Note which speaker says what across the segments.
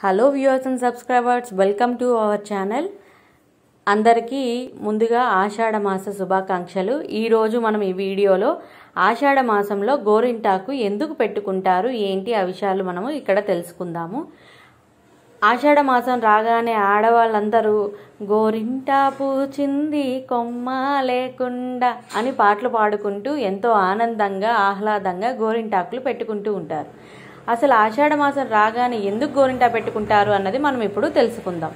Speaker 1: hello viewers and subscribers welcome to our channel అందరికీ ముందుగా ఆషాఢ మాస శుభాకాంక్షలు ఈరోజు మనం ఈ వీడియోలో ఆషాఢ మాసంలో గోరింటాకు ఎందుకు పెట్టుకుంటారు ఏంటి ఆ విషయాలు మనము ఇక్కడ తెలుసుకుందాము ఆషాఢ మాసం రాగానే ఆడవాళ్ళందరూ గోరింటా పూచింది కొమ్మ లేకుండా అని పాటలు పాడుకుంటూ ఎంతో ఆనందంగా ఆహ్లాదంగా గోరింటాకులు పెట్టుకుంటూ ఉంటారు అసలు ఆషాఢ మాసం రాగానే ఎందుకు గోరింటా పెట్టుకుంటారు అన్నది మనం ఇప్పుడు తెలుసుకుందాం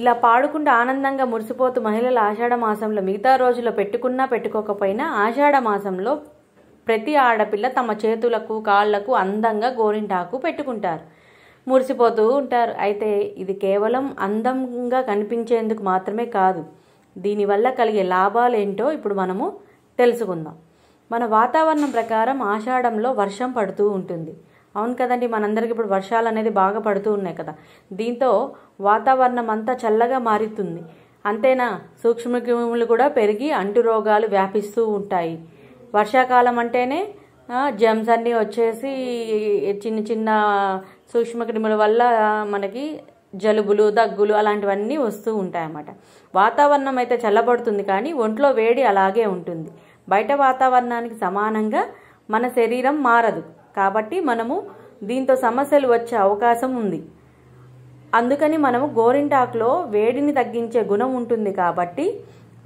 Speaker 1: ఇలా పాడుకుంటూ ఆనందంగా మురిసిపోతూ మహిళలు ఆషాఢ మాసంలో మిగతా రోజుల్లో పెట్టుకున్నా పెట్టుకోకపోయినా ఆషాఢ మాసంలో ప్రతి ఆడపిల్ల తమ చేతులకు కాళ్లకు అందంగా గోరింటాకు పెట్టుకుంటారు మురిసిపోతూ ఉంటారు అయితే ఇది కేవలం అందంగా కనిపించేందుకు మాత్రమే కాదు దీనివల్ల కలిగే లాభాలు ఏంటో ఇప్పుడు మనము తెలుసుకుందాం మన వాతావరణం ప్రకారం ఆషాఢంలో వర్షం పడుతూ ఉంటుంది అవును కదండి మనందరికి ఇప్పుడు వర్షాలు అనేది బాగా పడుతూ ఉన్నాయి కదా దీంతో వాతావరణం అంతా చల్లగా మారుతుంది అంతేనా సూక్ష్మక్రిములు కూడా పెరిగి అంటు రోగాలు వ్యాపిస్తూ ఉంటాయి వర్షాకాలం అంటేనే జమ్స్ అన్నీ వచ్చేసి చిన్న చిన్న సూక్ష్మక్రిముల వల్ల మనకి జలుబులు దగ్గులు అలాంటివన్నీ వస్తూ ఉంటాయన్నమాట వాతావరణం అయితే చల్లబడుతుంది కానీ ఒంట్లో వేడి అలాగే ఉంటుంది బయట వాతావరణానికి సమానంగా మన శరీరం మారదు కాబట్టి మనము దీంతో సమస్యలు వచ్చే అవకాశం ఉంది అందుకని మనము గోరింటాకులో వేడిని తగ్గించే గుణం ఉంటుంది కాబట్టి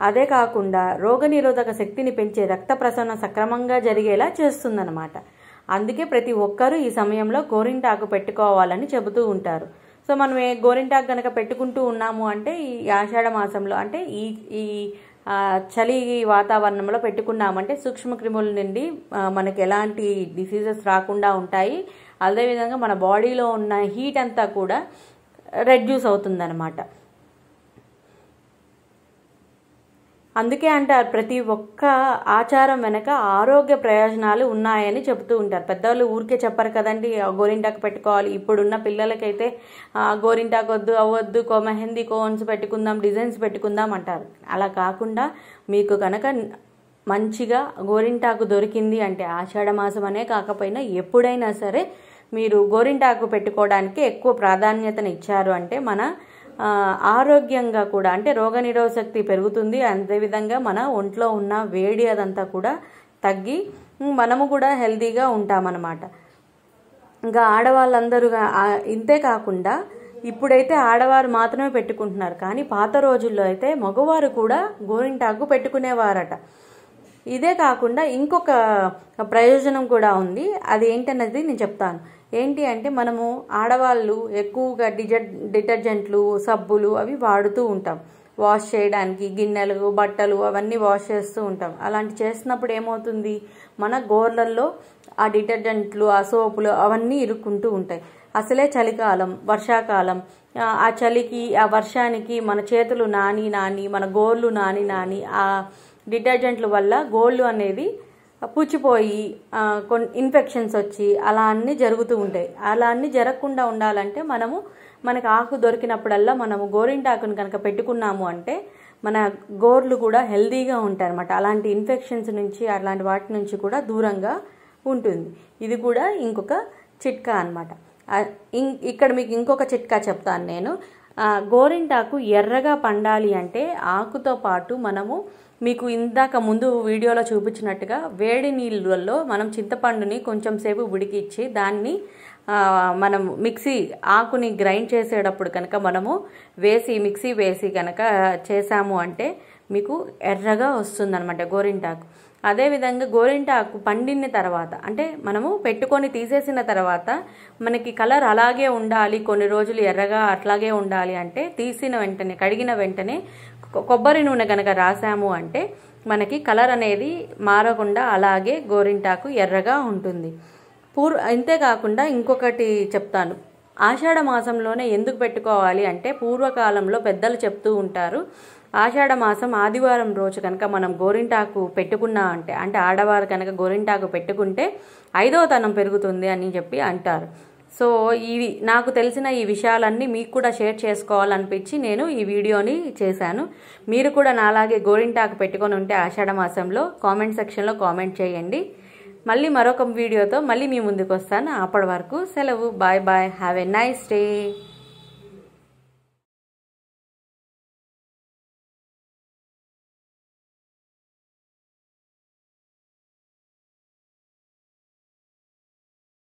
Speaker 1: అదే కాకుండా రోగనిరోధక శక్తిని పెంచే రక్త ప్రసరణ సక్రమంగా జరిగేలా చేస్తుందన్నమాట అందుకే ప్రతి ఒక్కరూ ఈ సమయంలో గోరింటాకు పెట్టుకోవాలని చెబుతూ ఉంటారు సో మనం గోరింటాకు కనుక పెట్టుకుంటూ ఉన్నాము అంటే ఈ ఆషాఢ మాసంలో అంటే ఈ ఈ చలి వాతావరణంలో పెట్టుకున్నామంటే సూక్ష్మ క్రిముల నుండి మనకు ఎలాంటి డిసీజెస్ రాకుండా ఉంటాయి అదేవిధంగా మన బాడీలో ఉన్న హీట్ అంతా కూడా రెడ్యూస్ అవుతుందన్నమాట అందుకే అంటారు ప్రతి ఒక్క ఆచారం వెనక ఆరోగ్య ప్రయోజనాలు ఉన్నాయని చెబుతూ ఉంటారు పెద్దవాళ్ళు ఊరికే చెప్పరు కదండి గోరింటాకు పెట్టుకోవాలి ఇప్పుడున్న పిల్లలకైతే గోరింటాకు వద్దు అవ్వద్దు కో మెహందీ కోన్స్ పెట్టుకుందాం డిజైన్స్ పెట్టుకుందాం అంటారు అలా కాకుండా మీకు కనుక మంచిగా గోరింటాకు దొరికింది అంటే ఆషాఢ మాసం అనే కాకపోయినా ఎప్పుడైనా సరే మీరు గోరింటాకు పెట్టుకోవడానికి ఎక్కువ ప్రాధాన్యతను ఇచ్చారు అంటే మన ఆరోగ్యంగా కూడా అంటే రోగనిరోధ శక్తి పెరుగుతుంది అదేవిధంగా మన ఒంట్లో ఉన్న వేడి అదంతా కూడా తగ్గి మనము కూడా హెల్దీగా ఉంటామన్నమాట ఇంకా ఆడవాళ్ళందరూ ఇంతే కాకుండా ఇప్పుడైతే ఆడవారు మాత్రమే పెట్టుకుంటున్నారు కానీ పాత రోజుల్లో అయితే మగవారు కూడా గోరింటాకు పెట్టుకునేవారట ఇదే కాకుండా ఇంకొక ప్రయోజనం కూడా ఉంది అది ఏంటన్నది నేను చెప్తాను ఏంటి అంటే మనము ఆడవాళ్ళు ఎక్కువగా డిజర్ డిటర్జెంట్లు సబ్బులు అవి వాడుతూ ఉంటాం వాష్ చేయడానికి గిన్నెలు బట్టలు అవన్నీ వాష్ చేస్తూ ఉంటాం అలాంటి చేసినప్పుడు ఏమవుతుంది మన గోర్లల్లో ఆ డిటర్జెంట్లు ఆ సోపులు అవన్నీ ఇరుక్కుంటూ ఉంటాయి అసలే చలికాలం వర్షాకాలం ఆ చలికి ఆ వర్షానికి మన చేతులు నాని నాని మన గోర్లు నాని నాని ఆ డిటర్జెంట్ల వల్ల గోళ్ళు అనేది పుచ్చిపోయి కొన్ని ఇన్ఫెక్షన్స్ వచ్చి అలా అన్నీ జరుగుతూ ఉంటాయి అలా అన్నీ జరగకుండా ఉండాలంటే మనము మనకు ఆకు దొరికినప్పుడల్లా మనము గోరింటాకును కనుక పెట్టుకున్నాము అంటే మన గోర్లు కూడా హెల్దీగా ఉంటాయి అనమాట అలాంటి ఇన్ఫెక్షన్స్ నుంచి అలాంటి వాటి నుంచి కూడా దూరంగా ఉంటుంది ఇది కూడా ఇంకొక చిట్కా అనమాట ఇక్కడ మీకు ఇంకొక చిట్కా చెప్తాను నేను గోరింటాకు ఎర్రగా పండాలి అంటే ఆకుతో పాటు మనము మీకు ఇందాక ముందు వీడియోలో చూపించినట్టుగా వేడి నీళ్ళల్లో మనం చింతపండుని కొంచెం సేపు ఉడికిచ్చి దాన్ని మనం మిక్సీ ఆకుని గ్రైండ్ చేసేటప్పుడు కనుక మనము వేసి మిక్సీ వేసి కనుక చేసాము అంటే మీకు ఎర్రగా వస్తుందనమాట గోరింటాకు అదేవిధంగా గోరింటాకు పండిన తర్వాత అంటే మనము పెట్టుకొని తీసేసిన తర్వాత మనకి కలర్ అలాగే ఉండాలి కొన్ని రోజులు ఎర్రగా అట్లాగే ఉండాలి అంటే తీసిన వెంటనే కడిగిన వెంటనే కొబ్బరి నూనె కనుక రాసాము అంటే మనకి కలర్ అనేది మారకుండా అలాగే గోరింటాకు ఎర్రగా ఉంటుంది పూర్ అంతేకాకుండా ఇంకొకటి చెప్తాను ఆషాఢ మాసంలోనే ఎందుకు పెట్టుకోవాలి అంటే పూర్వకాలంలో పెద్దలు చెప్తూ ఉంటారు ఆషాఢ మాసం ఆదివారం రోజు కనుక మనం గోరింటాకు పెట్టుకున్నా అంటే అంటే ఆడవారు కనుక గోరింటాకు పెట్టుకుంటే ఐదవ తనం పెరుగుతుంది అని చెప్పి అంటారు సో ఇవి నాకు తెలిసిన ఈ విషయాలన్నీ మీకు కూడా షేర్ చేసుకోవాలనిపించి నేను ఈ వీడియోని చేశాను మీరు కూడా నాలాగే గోరింటాకు పెట్టుకొని ఉంటే ఆషాఢ మాసంలో కామెంట్ సెక్షన్లో కామెంట్ చేయండి మళ్ళీ మరొక వీడియోతో మళ్ళీ మీ ముందుకు వస్తాను అప్పటి వరకు సెలవు bye bye have a nice day